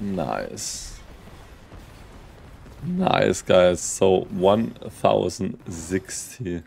Nice. Nice, guys. So 1060.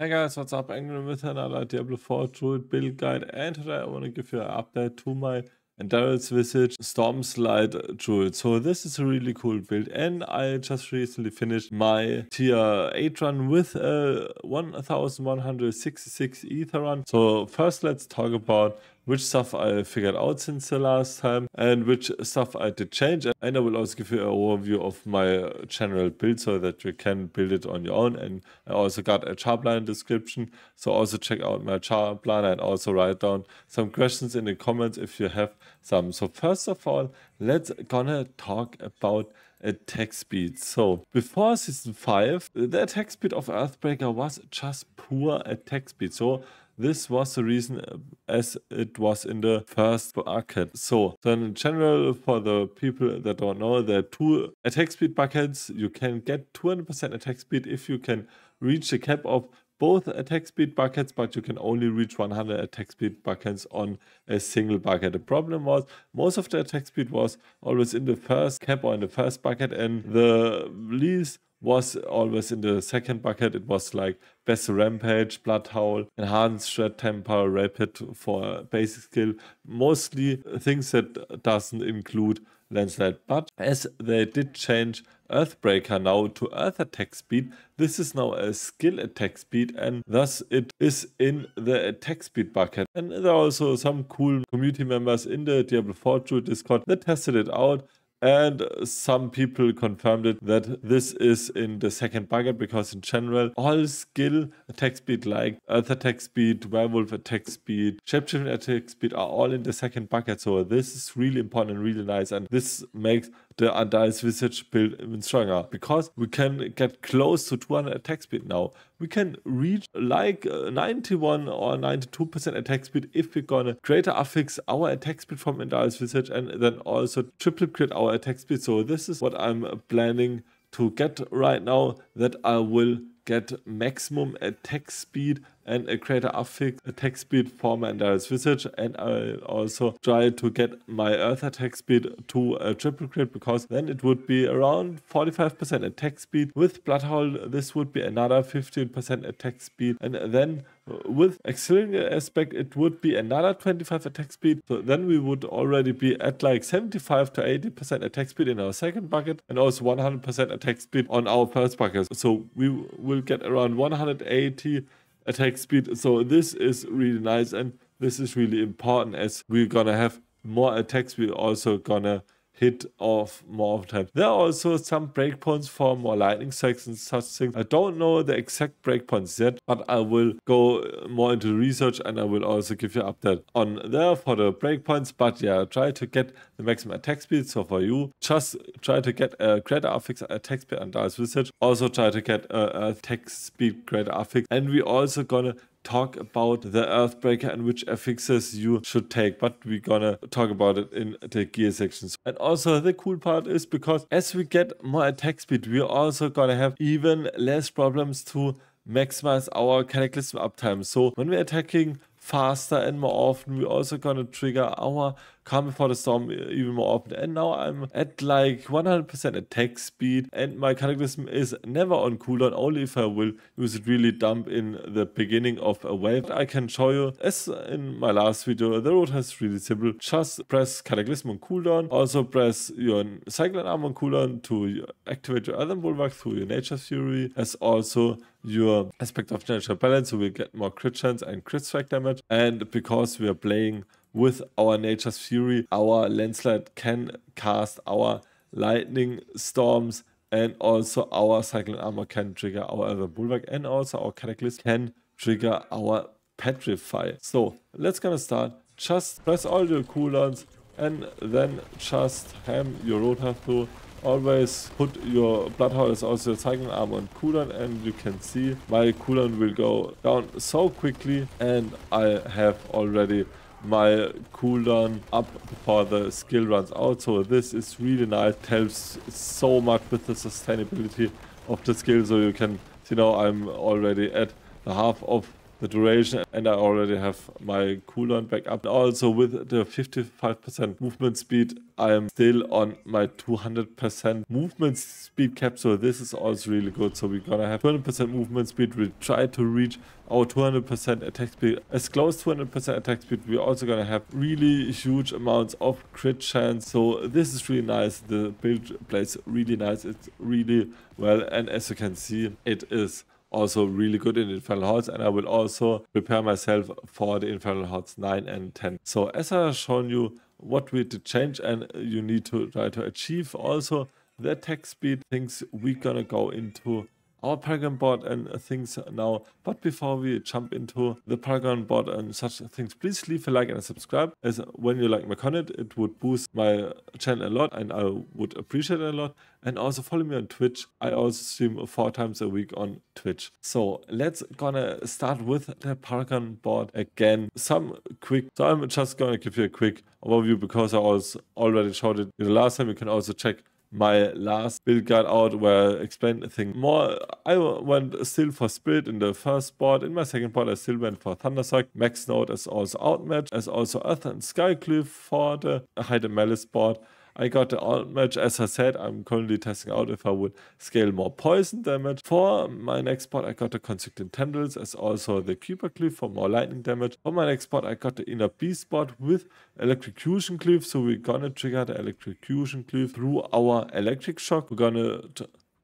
Hey guys, what's up? Angry with another Diablo 4 Druid build guide and today I want to give you an update to my and Daryl's Visage Storm Slide Jewel. So this is a really cool build and I just recently finished my tier 8 run with a 1166 ether run. So first let's talk about which stuff I figured out since the last time and which stuff I did change. And I will also give you an overview of my general build so that you can build it on your own. And I also got a chart description. So also check out my chart and also write down some questions in the comments if you have some. So first of all, let's gonna talk about attack speed. So before season 5, the attack speed of Earthbreaker was just poor attack speed. So this was the reason uh, as it was in the first bucket. So then in general, for the people that don't know, there are two attack speed buckets. You can get 200% attack speed if you can reach the cap of both attack speed buckets, but you can only reach 100 attack speed buckets on a single bucket. The problem was most of the attack speed was always in the first cap or in the first bucket, and the least was always in the second bucket. It was like Best Rampage, Blood Howl, Enhanced Shred Temper, Rapid for basic skill. Mostly things that doesn't include than that. But as they did change Earthbreaker now to Earth attack speed, this is now a skill attack speed and thus it is in the attack speed bucket. And there are also some cool community members in the Diablo 4 True Discord that tested it out and some people confirmed it that this is in the second bucket because in general all skill attack speed like earth attack speed werewolf attack speed shapeshifting attack speed are all in the second bucket so this is really important and really nice and this makes the Visage build even stronger because we can get close to 200 attack speed now. We can reach like uh, 91 or 92% attack speed if we're gonna greater affix our attack speed from Andals Visage and then also triple crit our attack speed. So this is what I'm planning to get right now that I will get maximum attack speed and a creator affix attack speed for my Andaris Visage. And I also try to get my Earth attack speed to a triple crit because then it would be around 45% attack speed. With Bloodhole this would be another 15% attack speed. And then uh, with auxiliary aspect, it would be another 25 attack speed. So then we would already be at like 75 to 80% attack speed in our second bucket and also 100% attack speed on our first bucket. So we will get around 180 attack speed. So this is really nice and this is really important as we're gonna have more attack speed also gonna hit of more of time. There are also some breakpoints for more lightning strikes and such things. I don't know the exact breakpoints yet, but I will go uh, more into research and I will also give you update on there for the breakpoints. But yeah, try to get the maximum attack speed. So for you, just try to get a greater affix attack speed and dice research. Also try to get a attack speed greater affix. And we also gonna talk about the Earthbreaker and which affixes you should take, but we're gonna talk about it in the gear sections. And also the cool part is because as we get more attack speed, we're also gonna have even less problems to maximize our cataclysm uptime. So when we're attacking faster and more often, we're also gonna trigger our Come before the storm even more often. And now I'm at like 100% attack speed and my cataclysm is never on cooldown, only if I will use it really dump in the beginning of a wave. I can show you, as in my last video, the road is really simple. Just press cataclysm on cooldown, also press your cyclone arm on cooldown to activate your other bulwark through your nature fury, as also your aspect of natural balance, so we get more crit chance and crit strike damage. And because we are playing with our nature's fury, our landslide can cast our lightning storms and also our cycling armor can trigger our other bulwark and also our cataclysm can trigger our petrify. So let's gonna start. Just press all your cooldowns and then just ham your rotor through. Always put your blood is also your cycling armor on cooldown and you can see my cooldown will go down so quickly and I have already my cooldown up before the skill runs out. So this is really nice. It helps so much with the sustainability of the skill. So you can see now I'm already at the half of the duration and I already have my cooldown back up. Also with the 55% movement speed, I am still on my 200% movement speed cap. So this is also really good. So we're gonna have 200% movement speed. We try to reach our 200% attack speed. As close to 100% attack speed, we're also gonna have really huge amounts of crit chance. So this is really nice. The build plays really nice. It's really well. And as you can see, it is also really good in Infernal Hearts and I will also prepare myself for the Infernal Hearts 9 and 10. So as I have shown you what we did change and you need to try to achieve also the attack speed things we're gonna go into our Paragon board and uh, things now. But before we jump into the Paragon board and such things, please leave a like and a subscribe as when you like my content, it would boost my channel a lot and I would appreciate it a lot. And also follow me on Twitch. I also stream four times a week on Twitch. So let's gonna start with the Paragon board again. Some quick, so I'm just gonna give you a quick overview because I was already showed it the last time. You can also check my last build guide out where I explained a thing more. I went still for Spirit in the first part. In my second part, I still went for Thundersuck. Max Node is also outmatched, as also Earth and Skycliff for the Hide and Malice board. I got the match. As I said, I'm currently testing out if I would scale more poison damage. For my next spot, I got the Constricting Tendrils as also the Keeper cleave for more lightning damage. For my next spot, I got the Inner B spot with Electrocution cleave. So we're gonna trigger the Electrocution cleave through our Electric Shock. We're gonna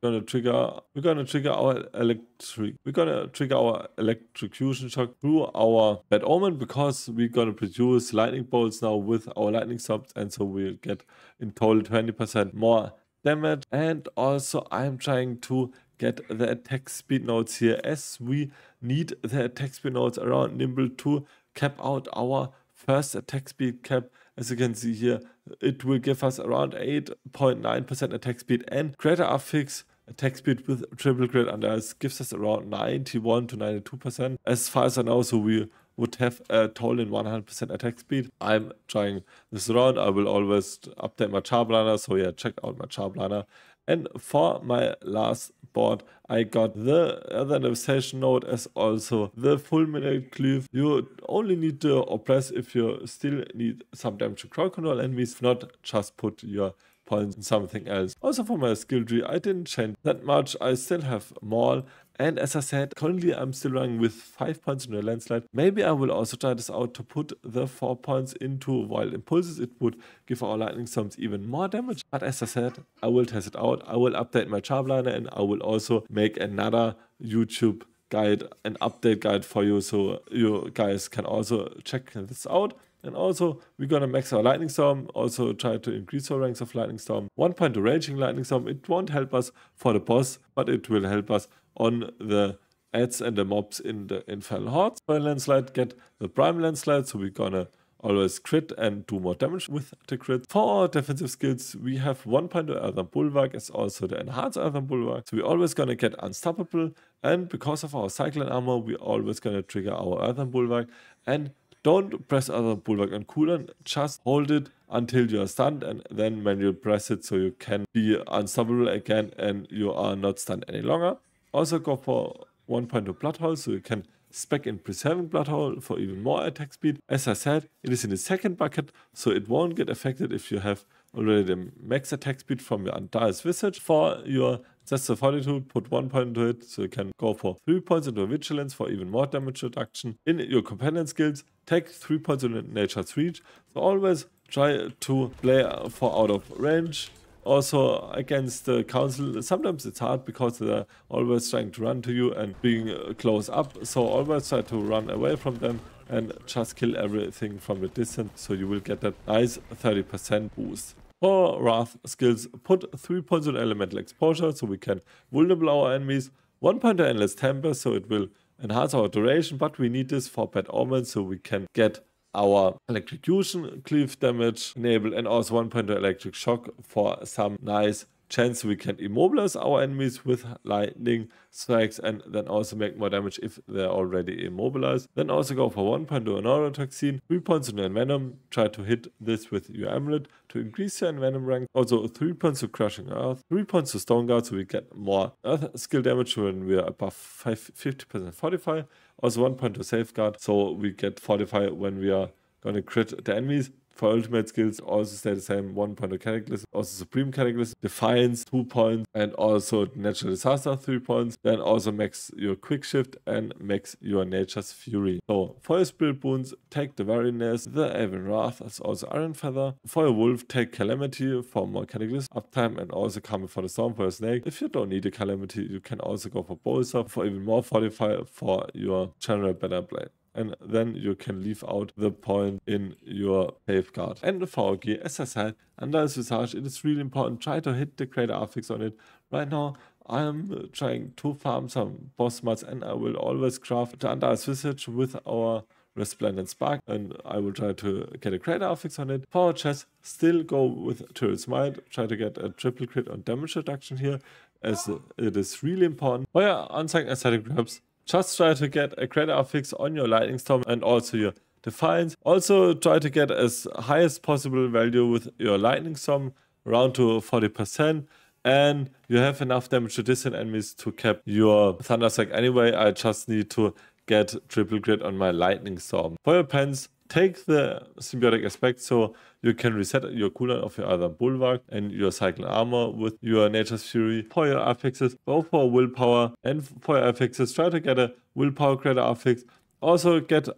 gonna trigger we're gonna trigger our electric we're gonna trigger our electrocution shock through our bad omen because we're gonna produce lightning bolts now with our lightning subs and so we'll get in total 20% more damage and also I'm trying to get the attack speed nodes here as we need the attack speed nodes around nimble to cap out our first attack speed cap as you can see here it will give us around 8.9% attack speed and greater affix attack speed with triple crit, and that gives us around 91 to 92%. As far as I know, so we would have a total in 100% attack speed. I'm trying this round. I will always update my Charblaner, so yeah, check out my Charblaner. And for my last board, I got the other randomization node as also the fulminate cleave. You only need to oppress if you still need some damage to crowd control enemies, not just put your points and something else. Also for my skill tree, I didn't change that much. I still have more. And as I said, currently I'm still running with 5 points in a landslide. Maybe I will also try this out to put the 4 points into wild impulses. It would give our lightning storms even more damage. But as I said, I will test it out. I will update my charbliner and I will also make another YouTube guide, an update guide for you so you guys can also check this out. And also, we're going to max our Lightning Storm, also try to increase our ranks of Lightning Storm. One point to Raging Lightning Storm, it won't help us for the boss, but it will help us on the ads and the mobs in the infernal Hordes. For Landslide get the Prime Landslide, so we're going to always crit and do more damage with the crit. For our defensive skills, we have one point of Earthen Bulwark as also the enhanced Earthen Bulwark. So we're always going to get unstoppable. And because of our Cyclone armor, we're always going to trigger our Earthen Bulwark. And don't press other pullback and coolant, just hold it until you are stunned and then when you press it so you can be unstoppable again and you are not stunned any longer. Also go for 1.2 Blood Hole so you can spec in preserving Blood Hole for even more attack speed. As I said, it is in the second bucket so it won't get affected if you have already the max attack speed from your Antares Visage for your just the fortitude, put one point into it, so you can go for three points into vigilance for even more damage reduction. In your companion skills, take three points into nature's reach. So always try to play for out of range. Also against the council, sometimes it's hard because they're always trying to run to you and being close up. So always try to run away from them and just kill everything from a distance so you will get that nice 30% boost. For Wrath skills, put 3 points on elemental exposure so we can vulnerable our enemies, 1 point on endless temper so it will enhance our duration, but we need this for bad omen so we can get our electrocution cleave damage enabled and also 1 point electric shock for some nice chance we can immobilize our enemies with lightning strikes and then also make more damage if they're already immobilized. Then also go for 1 point to an neurotoxin, 3 points to envenom, try to hit this with your amulet to increase your envenom rank, also 3 points to crushing earth, 3 points to stone guard so we get more earth skill damage when we're above 50% fortify, also 1 point to safeguard so we get fortify when we are gonna crit the enemies for ultimate skills, also stay the same one point of Cataclysm, also Supreme Cataclysm, Defiance, two points, and also Natural Disaster, three points. Then also max your Quick Shift and max your Nature's Fury. So, your Spirit Boons, take the variness, the Avon Wrath, as also Iron Feather. For your Wolf, take Calamity for more Cataclysm uptime, and also Coming for the Storm for a Snake. If you don't need a Calamity, you can also go for Bolster for even more fortify for your general better play and then you can leave out the point in your safeguard. And for gear, as I said, under this visage, it is really important. Try to hit the crater affix on it. Right now, I am trying to farm some boss mats and I will always craft the under this visage with our Resplendent Spark and I will try to get a crater affix on it. Power chest, still go with Turret's Might, try to get a triple crit on damage reduction here as it is really important. oh yeah, unsigned aesthetic grabs, just try to get a credit fix on your lightning storm and also your defiance. Also try to get as high as possible value with your lightning storm, around to 40%. And you have enough damage to distant enemies to cap your thunderstrike anyway. I just need to get triple grid on my lightning storm. For your pens, take the symbiotic aspect so you can reset your cooldown of your other bulwark and your cycling armor with your nature's fury for your affixes, both for willpower and for your affixes. Try to get a willpower crit affix. Also get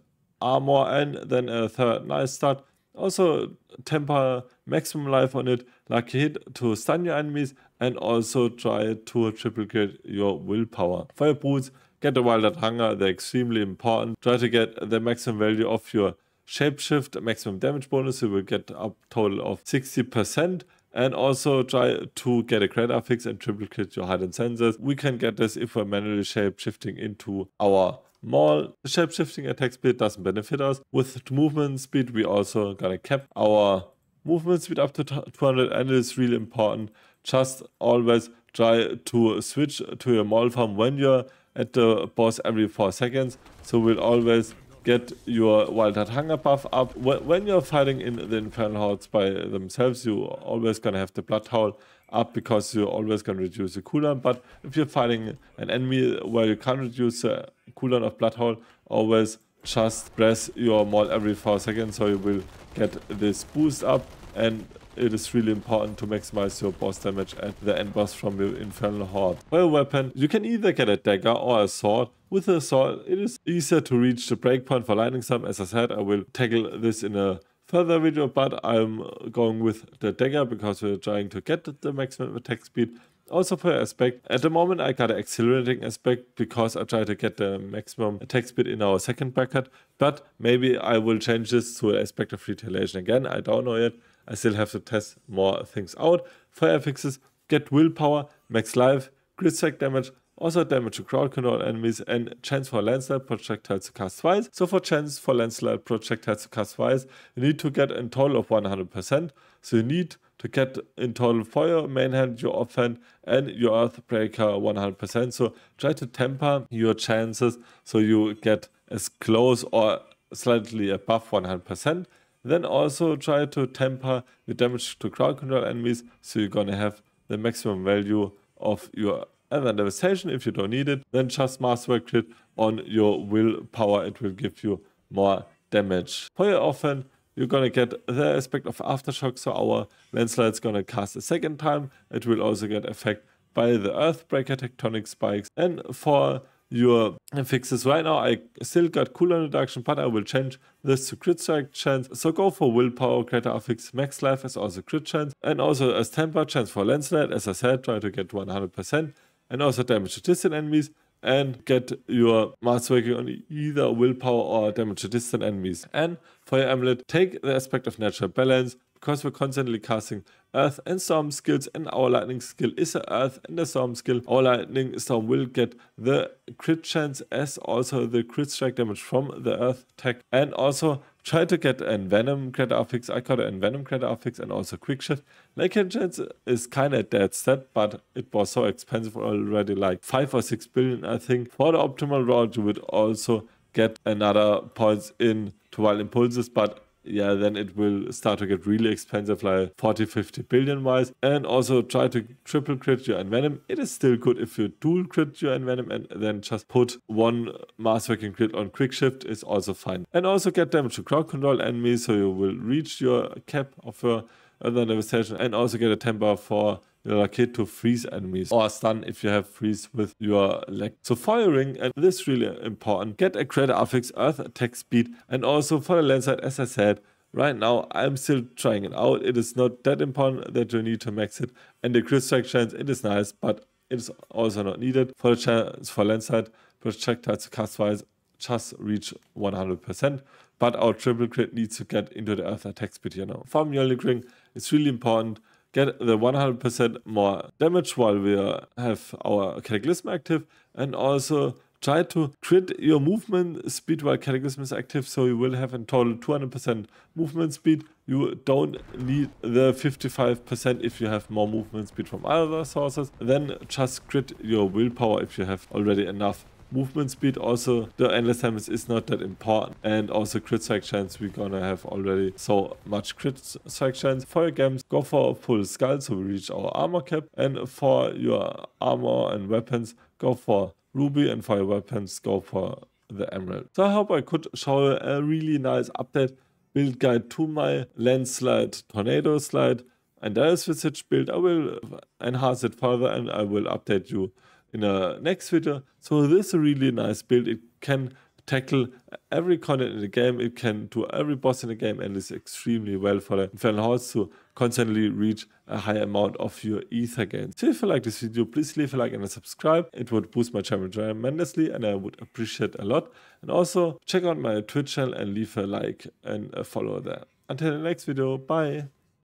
armor and then a third nice start. Also temper maximum life on it, lucky hit to stun your enemies, and also try to triplicate your willpower. For your brutes, get the wild hunger, they're extremely important. Try to get the maximum value of your shapeshift maximum damage bonus, you will get up total of 60%. And also try to get a crit affix and triple crit your hidden senses. We can get this if we're manually shape shifting into our mall. The shape shifting attack speed doesn't benefit us. With movement speed, we also gonna cap our movement speed up to 200 and it is really important. Just always try to switch to your mall farm when you're at the boss every 4 seconds. So we'll always get your Wild Heart Hunger buff up. When you're fighting in the Infernal Hordes by themselves, you always gonna have the Blood Howl up because you're always gonna reduce the cooldown. But if you're fighting an enemy where you can't reduce the cooldown of Blood Howl, always just press your mod every 4 seconds so you will get this boost up and it is really important to maximize your boss damage at the end boss from your Infernal Horde. For your weapon, you can either get a dagger or a sword with the saw, it is easier to reach the breakpoint for lining some. As I said, I will tackle this in a further video, but I'm going with the dagger because we're trying to get the maximum attack speed. Also for aspect, at the moment I got an accelerating aspect because I try to get the maximum attack speed in our second bracket, but maybe I will change this to an aspect of retaliation again, I don't know yet. I still have to test more things out. Fire fixes, get willpower, max life, grid sack damage, also damage to crowd control enemies and chance for landslide projectiles to cast twice. So for chance for landslide projectiles to cast twice, you need to get in total of 100%. So you need to get in total fire, main hand, your offhand, and your earthbreaker 100%. So try to temper your chances so you get as close or slightly above 100%. Then also try to temper the damage to crowd control enemies so you're gonna have the maximum value of your and then devastation. If you don't need it, then just masterwork crit on your willpower. It will give you more damage. For your offhand, you're gonna get the aspect of aftershock. So our landslide's gonna cast a second time. It will also get affected by the earthbreaker tectonic spikes. And for your fixes right now, I still got cooldown reduction, but I will change this to crit strike chance. So go for willpower, greater affix, max life as also crit chance, and also as temper chance for landslide. As I said, try to get 100% and also damage to distant enemies and get your working on either willpower or damage to distant enemies. And Fire Amulet, take the aspect of natural balance because we're constantly casting Earth and Storm skills and our Lightning skill is a Earth and a Storm skill, our Lightning Storm will get the crit chance as also the crit strike damage from the Earth tech and also try to get an Venom crit affix. I got an Venom crit affix and also Quick Shift. Lightning chance is kind of dead set, but it was so expensive already, like 5 or 6 billion I think. For the optimal route you would also get another points in to wild impulses, but yeah, then it will start to get really expensive, like 40, 50 billion wise. And also try to triple crit your Envenom. It is still good if you dual crit your Envenom and then just put one mass working crit on quick shift is also fine. And also get damage to crowd control enemies so you will reach your cap of your other devastation and also get a temper for your to freeze enemies or stun if you have freeze with your leg. So firing, and this is really important, get a credit affix, earth attack speed, and also for the land as I said, Right now, I'm still trying it out. It is not that important that you need to max it. And the crit strike chance, it is nice, but it's also not needed. For the chance for Landside, projectiles to wise just reach 100%. But our triple crit needs to get into the earth attack speed here now. Farm your ring, it's really important get the 100% more damage while we have our Cataclysm active and also try to crit your movement speed while Cataclysm is active so you will have in total 200% movement speed. You don't need the 55% if you have more movement speed from other sources. Then just crit your willpower if you have already enough movement speed. Also, the endless damage is not that important. And also crit strike chance we're gonna have already so much crit strike chance. For your games, go for a full skull so we reach our armor cap. And for your armor and weapons, go for ruby. And for your weapons, go for the emerald. So I hope I could show you a really nice update build guide to my landslide tornado slide and that is with such build I will enhance it further and I will update you in the next video. So this is a really nice build. It can tackle every content in the game. It can do every boss in the game and is extremely well for the Infernal horse to constantly reach a high amount of your ether gains. So if you like this video, please leave a like and a subscribe. It would boost my channel tremendously and I would appreciate a lot. And also check out my Twitch channel and leave a like and a follow there. Until the next video, bye!